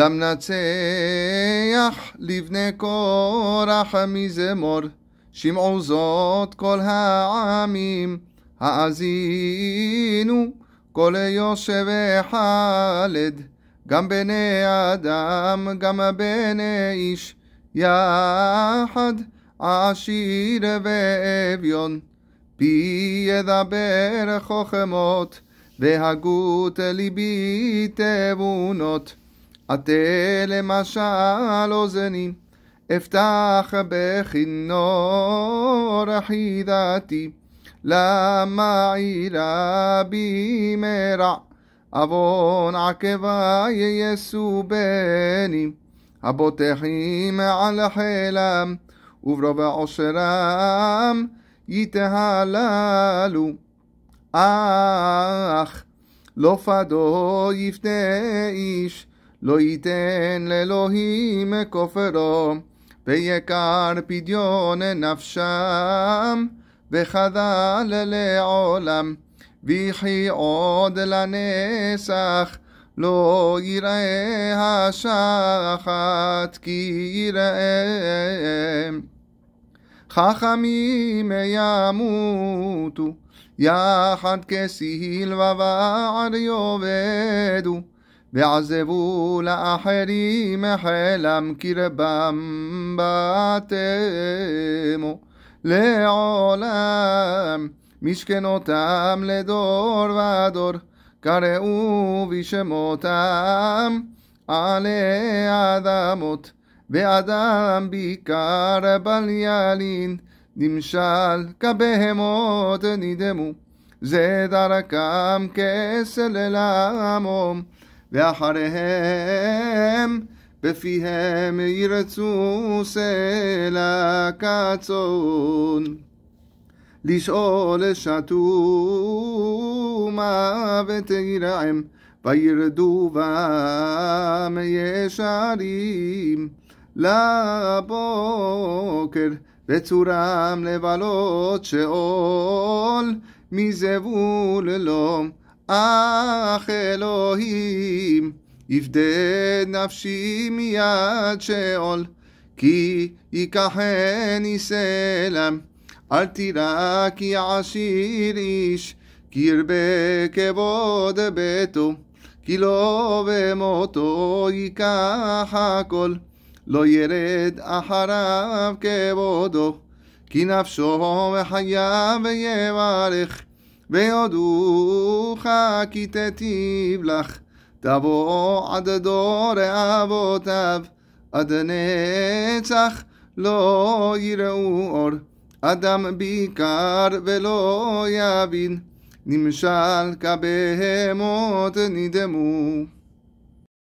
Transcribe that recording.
למנצח לבני קורח מזמור, שמעו זאת כל העמים, האזינו כל יושב חלד, גם בני אדם, גם בני איש, יחד עשיר ואביון, פי ידבר חוכמות, והגות ליבי תבונות. עטה למשל אוזני, אפתח בכינור חידתי, למה עירה בי מרע, עוון עקבה יסובני, הבוטחים על חילם, וברוב עושרם יתהללו. אך לא פדו יפנה איש, לא ייתן לאלוהים כופרו, ויקר פדיון נפשם, וחדל לעולם, ויחי עוד לנסח, לא יראה השחת כי יראה. חכמים ימותו, יחד כסיל ובער יאבדו. ועזבו לאחרים חילם קרבם בתמו לעולם משכנותם לדור ודור קראו בשמותם עלי אדמות ואדם בעיקר בל ילין נמשל כבהמות נדמו זה דרכם כסל אל עמום ואחריהם בפיהם ירצו סלע כצאן. לשאול שתומה ותירעם, וירדו בם ישרים לבוקר, בצורם לבלות שאול מזבול לום. לא אך אלוהים יפדה נפשי מיד שאול, כי ייקחני סלם, אל תירא כי עשיר איש, כי ירבה כבוד ביתו, כי לא במותו ייקח הכל, לא ירד אחריו כבודו, כי נפשו וחייו יברך. ויודוך כי תטיב לך, תבוא עד דור אבותיו, עד נצח לא יראו אור, אדם ביקר ולא יבין, נמשל כבהמות נדמו.